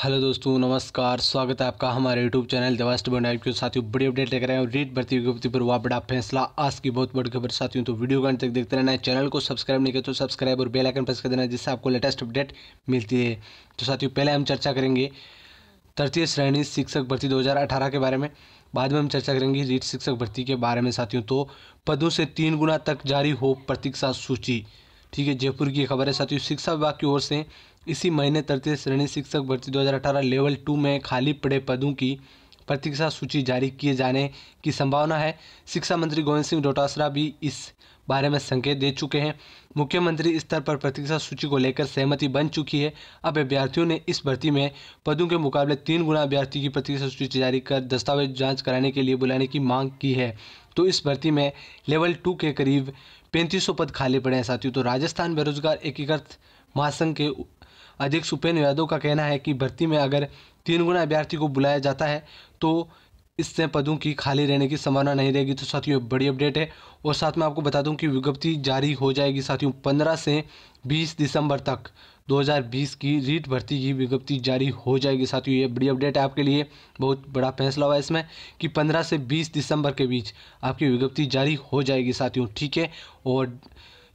hello दोस्तों नमस्कार स्वागत है आपका हमारे यूट्यूब चैनल देवास्ट बन के साथियों बड़ी अपडेट लेकर आए हैं रेट भर्ती विज्ञप्ति पर हुआ बड़ा फैसला आज की बहुत बड़ी खबर साथियों तो वीडियो अंत तक देखते रहना है चैनल को सब्सक्राइब नहीं किया तो सब्सक्राइब और बेल आइकन प्रेस कर देना जिससे आपको लेटेस्ट अपडेट मिलती है तो साथियों पहले हम चर्चा करेंगे तृतीय श्रेणी शिक्षक भर्ती दो के बारे में बाद में हम चर्चा करेंगे रीट शिक्षक भर्ती के बारे में साथियों तो पदों से तीन गुना तक जारी हो प्रतीक्षा सूची ठीक है जयपुर की खबर है साथियों शिक्षा विभाग की ओर से इसी महीने तृतीय श्रेणी शिक्षक भर्ती 2018 लेवल टू में खाली पड़े पदों की प्रतीक्षा सूची जारी किए जाने की संभावना है शिक्षा मंत्री गोविंद सिंह डोटासरा भी इस बारे में संकेत दे चुके हैं मुख्यमंत्री स्तर पर प्रतीक्षा सूची को लेकर सहमति बन चुकी है अब अभ्यर्थियों ने इस भर्ती में पदों के मुकाबले तीन गुना अभ्यर्थी की प्रतीक्षा सूची जारी कर दस्तावेज जांच कराने के लिए बुलाने की मांग की है तो इस भर्ती में लेवल टू के करीब पैंतीस पद खाली पड़े हैं साथियों तो राजस्थान बेरोजगार एकीकृत महासंघ के अध्यक्ष उपेन्द्र यादव का कहना है कि भर्ती में अगर तीन गुना अभ्यर्थी को बुलाया जाता है तो इससे पदों की खाली रहने की संभावना नहीं रहेगी तो साथियों बड़ी अपडेट है और साथ में आपको बता दूं कि विज्ञप्ति जारी हो जाएगी साथियों 15 से 20 दिसंबर तक 2020 की रीट भर्ती की विज्ञप्ति जारी हो जाएगी साथियों ये बड़ी अपडेट है आपके लिए बहुत बड़ा फैसला हुआ इसमें कि 15 से 20 दिसंबर के बीच आपकी विज्ञप्ति जारी हो जाएगी साथियों ठीक है और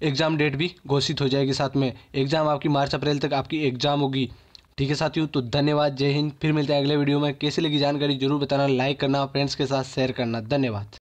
एग्ज़ाम डेट भी घोषित हो जाएगी साथ में एग्ज़ाम आपकी मार्च अप्रैल तक आपकी एग्ज़ाम होगी ठीक है साथियों तो धन्यवाद जय हिंद फिर मिलते हैं अगले वीडियो में कैसे लगी जानकारी जरूर बताना लाइक करना फ्रेंड्स के साथ शेयर करना धन्यवाद